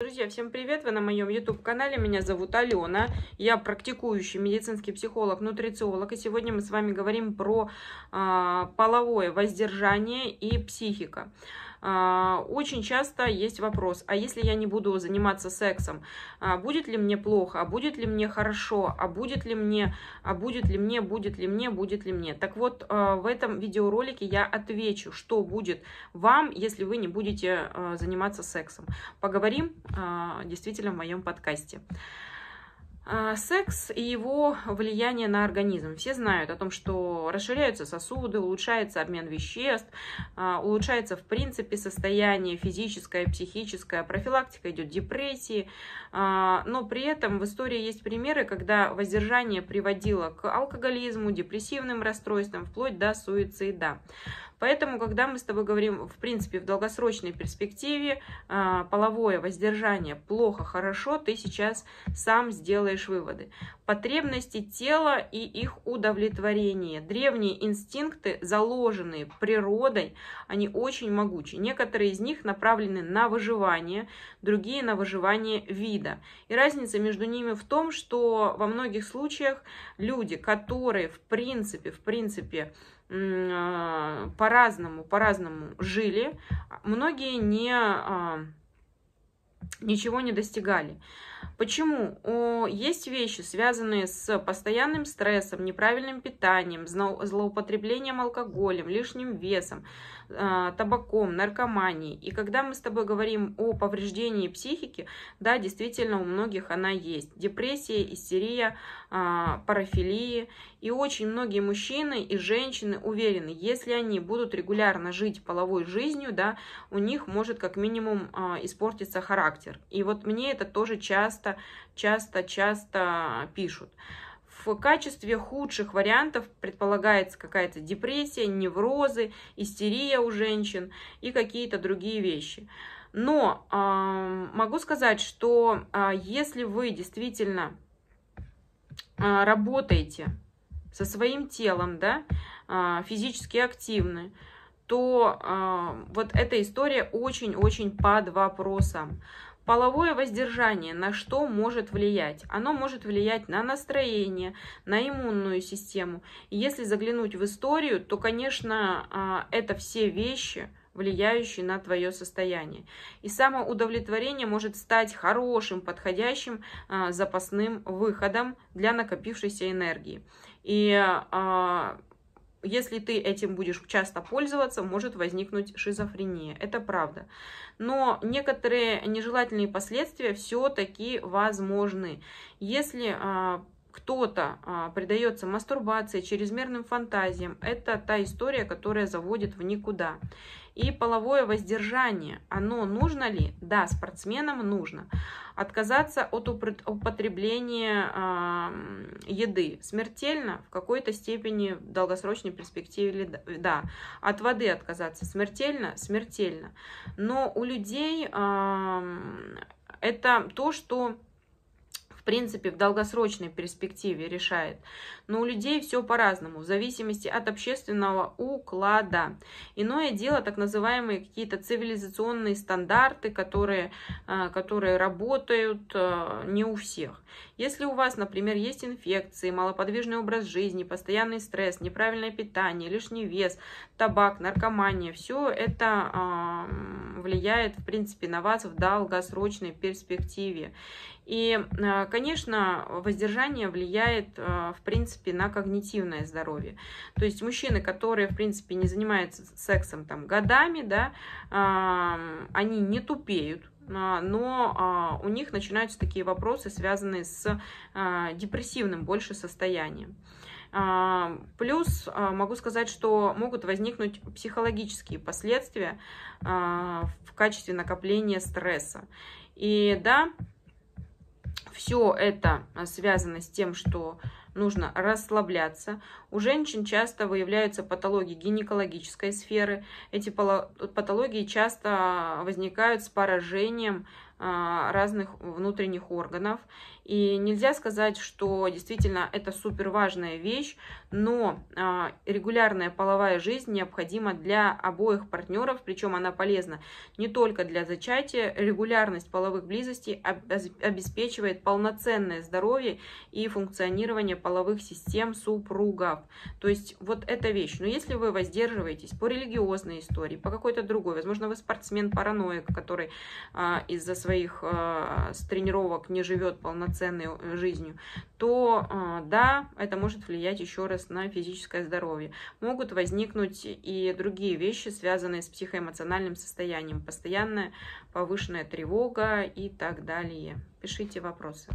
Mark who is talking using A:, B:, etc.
A: Друзья, всем привет! Вы на моем YouTube-канале. Меня зовут Алена. Я практикующий медицинский психолог, нутрициолог. И сегодня мы с вами говорим про э, половое воздержание и психика. А, очень часто есть вопрос, а если я не буду заниматься сексом, а будет ли мне плохо, а будет ли мне хорошо, а будет ли мне, а будет ли мне, будет ли мне, будет ли мне. Так вот, а, в этом видеоролике я отвечу, что будет вам, если вы не будете заниматься сексом. Поговорим действительно в моем подкасте. А, секс и его влияние на организм. Все знают о том, что расширяются сосуды, улучшается обмен веществ, а, улучшается в принципе состояние физическое, психическое, профилактика идет депрессии, а, но при этом в истории есть примеры, когда воздержание приводило к алкоголизму, депрессивным расстройствам, вплоть до суицида. Поэтому, когда мы с тобой говорим, в принципе, в долгосрочной перспективе половое воздержание плохо, хорошо, ты сейчас сам сделаешь делаешь выводы. Потребности тела и их удовлетворение. Древние инстинкты, заложенные природой, они очень могучи. Некоторые из них направлены на выживание, другие на выживание вида. И разница между ними в том, что во многих случаях люди, которые в принципе, в принципе, а, по-разному, по-разному жили, многие не а, ничего не достигали. Почему? Есть вещи, связанные с постоянным стрессом, неправильным питанием, злоупотреблением алкоголем, лишним весом, а, табаком, наркоманией. И когда мы с тобой говорим о повреждении психики, да, действительно у многих она есть. Депрессия, истерия, а, парафилии. И очень многие мужчины и женщины уверены, если они будут регулярно жить половой жизнью, да, у них может как минимум а, испортиться характер характер. И вот мне это тоже часто, часто, часто пишут. В качестве худших вариантов предполагается какая-то депрессия, неврозы, истерия у женщин и какие-то другие вещи. Но э, могу сказать, что э, если вы действительно э, работаете со своим телом, да, э, физически активны, то э, вот эта история очень-очень под вопросом. Половое воздержание на что может влиять? Оно может влиять на настроение, на иммунную систему. И если заглянуть в историю, то, конечно, э, это все вещи, влияющие на твое состояние. И самоудовлетворение может стать хорошим, подходящим э, запасным выходом для накопившейся энергии. И э, если ты этим будешь часто пользоваться, может возникнуть шизофрения. Это правда. Но некоторые нежелательные последствия все-таки возможны. Если а, кто-то а, предается мастурбации, чрезмерным фантазиям, это та история, которая заводит в никуда. И половое воздержание, оно нужно ли? Да, спортсменам нужно. Отказаться от употребления а, еды смертельно, в какой-то степени в долгосрочной перспективе, да. От воды отказаться смертельно, смертельно. Но у людей а, это то, что принципе, в долгосрочной перспективе решает. Но у людей все по-разному, в зависимости от общественного уклада. Иное дело так называемые какие-то цивилизационные стандарты, которые, а, которые работают а, не у всех. Если у вас, например, есть инфекции, малоподвижный образ жизни, постоянный стресс, неправильное питание, лишний вес, табак, наркомания, все это а, влияет, в принципе, на вас в долгосрочной перспективе. И, э, конечно, воздержание влияет, э, в принципе, на когнитивное здоровье. То есть мужчины, которые, в принципе, не занимаются сексом там годами, да, они не тупеют, а, но а, у них начинаются такие вопросы, связанные с а, депрессивным больше состоянием. Плюс могу сказать, что могут возникнуть психологические последствия в качестве накопления стресса. И да, все это а, связано с тем, что нужно расслабляться. У женщин часто выявляются патологии гинекологической сферы. Эти патологии часто а, возникают с поражением а, разных внутренних органов. И нельзя сказать, что действительно это супер важная вещь, но а, регулярная половая жизнь необходима для обоих партнеров, причем она полезна не только для зачатия. Регулярность половых близостей обеспечивает полноценное здоровье и функционирование половых систем супругов. То есть вот эта вещь. Но если вы воздерживаетесь по религиозной истории, по какой-то другой, возможно, вы спортсмен-параноик, который а, из-за своей своих э, с тренировок не живет полноценной э, жизнью, то э, да, это может влиять еще раз на физическое здоровье. Могут возникнуть и другие вещи, связанные с психоэмоциональным состоянием, постоянная повышенная тревога и так далее. Пишите вопросы.